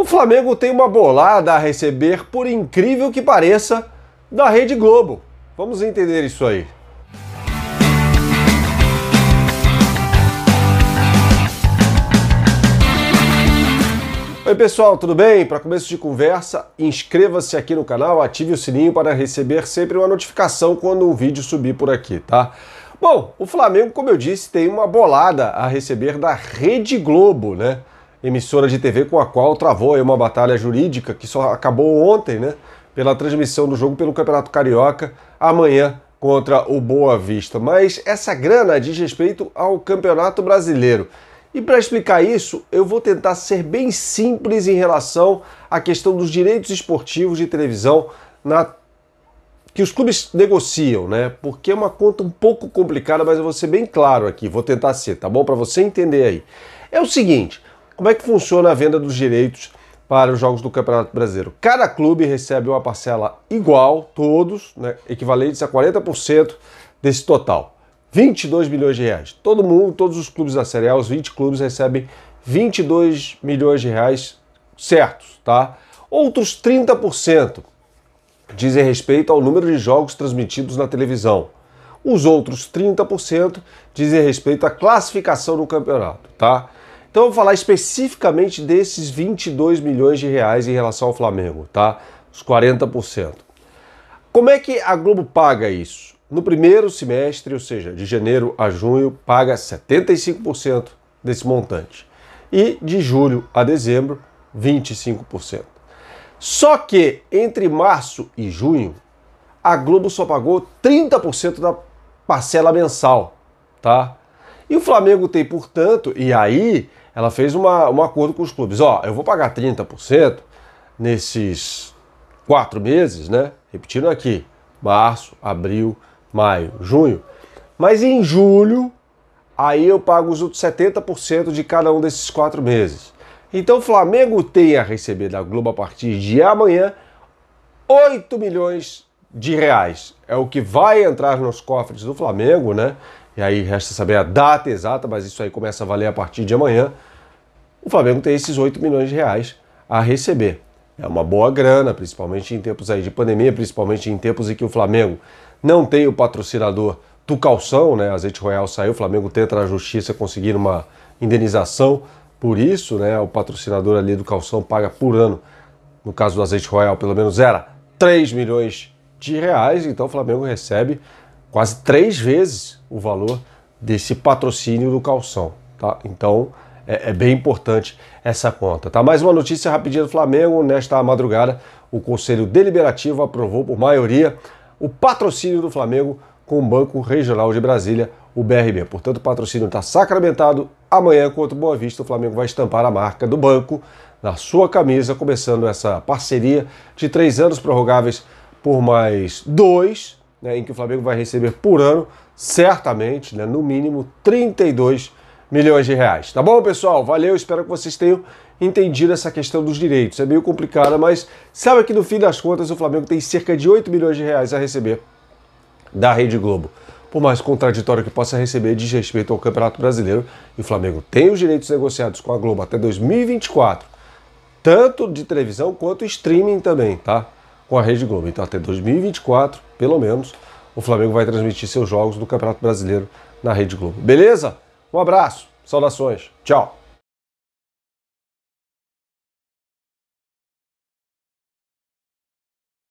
O Flamengo tem uma bolada a receber, por incrível que pareça, da Rede Globo. Vamos entender isso aí. Oi, pessoal, tudo bem? Para começo de conversa, inscreva-se aqui no canal, ative o sininho para receber sempre uma notificação quando um vídeo subir por aqui, tá? Bom, o Flamengo, como eu disse, tem uma bolada a receber da Rede Globo, né? emissora de TV com a qual travou uma batalha jurídica que só acabou ontem, né? Pela transmissão do jogo pelo Campeonato Carioca, amanhã contra o Boa Vista. Mas essa grana diz respeito ao Campeonato Brasileiro. E para explicar isso, eu vou tentar ser bem simples em relação à questão dos direitos esportivos de televisão na... que os clubes negociam, né? Porque é uma conta um pouco complicada, mas eu vou ser bem claro aqui, vou tentar ser, tá bom? Para você entender aí. É o seguinte, como é que funciona a venda dos direitos para os jogos do Campeonato Brasileiro? Cada clube recebe uma parcela igual, todos, né, equivalentes a 40% desse total. 22 milhões de reais. Todo mundo, todos os clubes da Série A, os 20 clubes recebem 22 milhões de reais certos, tá? Outros 30% dizem respeito ao número de jogos transmitidos na televisão. Os outros 30% dizem respeito à classificação no campeonato, tá? Então eu vou falar especificamente desses 22 milhões de reais em relação ao Flamengo, tá? Os 40%. Como é que a Globo paga isso? No primeiro semestre, ou seja, de janeiro a junho, paga 75% desse montante. E de julho a dezembro, 25%. Só que entre março e junho, a Globo só pagou 30% da parcela mensal, tá? E o Flamengo tem, portanto, e aí ela fez uma, um acordo com os clubes. Ó, eu vou pagar 30% nesses quatro meses, né? Repetindo aqui, março, abril, maio, junho. Mas em julho, aí eu pago os outros 70% de cada um desses quatro meses. Então o Flamengo tem a receber da Globo a partir de amanhã 8 milhões de reais. É o que vai entrar nos cofres do Flamengo, né? e aí resta saber a data exata, mas isso aí começa a valer a partir de amanhã, o Flamengo tem esses 8 milhões de reais a receber. É uma boa grana, principalmente em tempos aí de pandemia, principalmente em tempos em que o Flamengo não tem o patrocinador do calção, né? Azeite Royal saiu, o Flamengo tenta na justiça conseguir uma indenização por isso, né? O patrocinador ali do calção paga por ano, no caso do Azeite Royal, pelo menos era 3 milhões de reais, então o Flamengo recebe quase três vezes o valor desse patrocínio do calção, tá? Então é, é, bem importante essa conta, tá? Mais uma notícia rapidinha do Flamengo nesta madrugada, o Conselho Deliberativo aprovou por maioria o patrocínio do Flamengo com o Banco Regional de Brasília, o BRB. Portanto, o patrocínio está sacramentado. Amanhã, contra o Boa Vista, o Flamengo vai estampar a marca do banco na sua camisa, começando essa parceria de três anos prorrogáveis por mais dois né, em que o Flamengo vai receber por ano, certamente, né, no mínimo 32 milhões de reais. Tá bom, pessoal? Valeu, espero que vocês tenham entendido essa questão dos direitos. É meio complicada, mas sabe que no fim das contas o Flamengo tem cerca de 8 milhões de reais a receber da Rede Globo. Por mais contraditório que possa receber diz respeito ao Campeonato Brasileiro, e o Flamengo tem os direitos negociados com a Globo até 2024, tanto de televisão quanto streaming também, tá? com a Rede Globo. Então, até 2024, pelo menos, o Flamengo vai transmitir seus jogos do Campeonato Brasileiro na Rede Globo. Beleza? Um abraço, saudações, tchau!